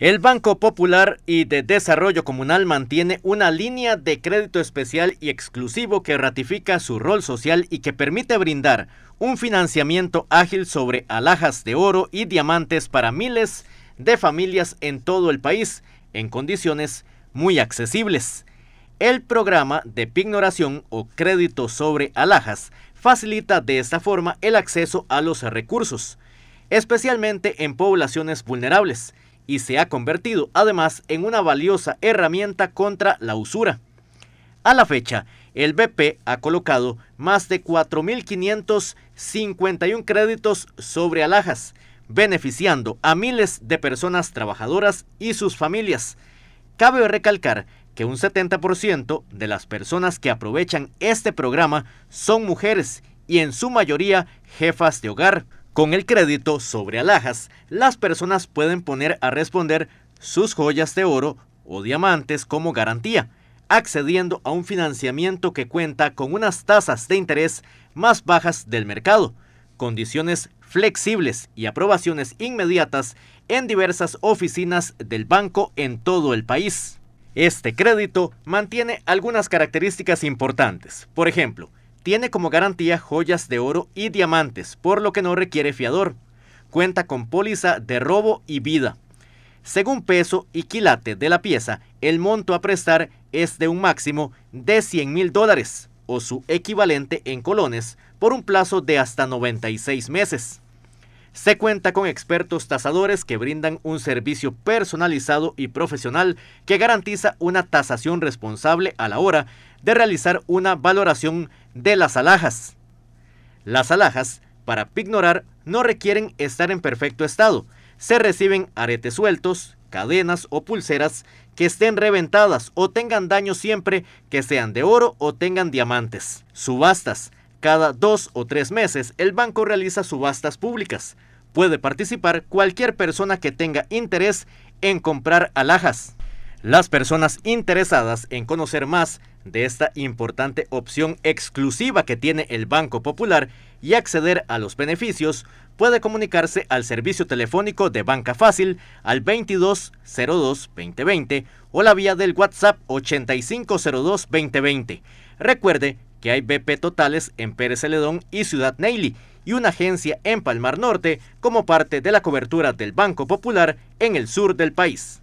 El Banco Popular y de Desarrollo Comunal mantiene una línea de crédito especial y exclusivo que ratifica su rol social y que permite brindar un financiamiento ágil sobre alhajas de oro y diamantes para miles de familias en todo el país en condiciones muy accesibles. El programa de pignoración o crédito sobre alhajas facilita de esta forma el acceso a los recursos, especialmente en poblaciones vulnerables y se ha convertido además en una valiosa herramienta contra la usura. A la fecha, el BP ha colocado más de 4.551 créditos sobre alhajas, beneficiando a miles de personas trabajadoras y sus familias. Cabe recalcar que un 70% de las personas que aprovechan este programa son mujeres y en su mayoría jefas de hogar. Con el crédito sobre alhajas, las personas pueden poner a responder sus joyas de oro o diamantes como garantía, accediendo a un financiamiento que cuenta con unas tasas de interés más bajas del mercado, condiciones flexibles y aprobaciones inmediatas en diversas oficinas del banco en todo el país. Este crédito mantiene algunas características importantes, por ejemplo, tiene como garantía joyas de oro y diamantes, por lo que no requiere fiador. Cuenta con póliza de robo y vida. Según peso y quilate de la pieza, el monto a prestar es de un máximo de 100 mil dólares o su equivalente en colones por un plazo de hasta 96 meses. Se cuenta con expertos tasadores que brindan un servicio personalizado y profesional que garantiza una tasación responsable a la hora de realizar una valoración de las alhajas. Las alhajas, para pignorar, no requieren estar en perfecto estado. Se reciben aretes sueltos, cadenas o pulseras que estén reventadas o tengan daño siempre que sean de oro o tengan diamantes. Subastas. Cada dos o tres meses el banco realiza subastas públicas. Puede participar cualquier persona que tenga interés en comprar alhajas. Las personas interesadas en conocer más de esta importante opción exclusiva que tiene el Banco Popular y acceder a los beneficios, puede comunicarse al servicio telefónico de Banca Fácil al 2202-2020 o la vía del WhatsApp 8502-2020. Recuerde que hay BP totales en Pérez Celedón y Ciudad Neily y una agencia en Palmar Norte como parte de la cobertura del Banco Popular en el sur del país.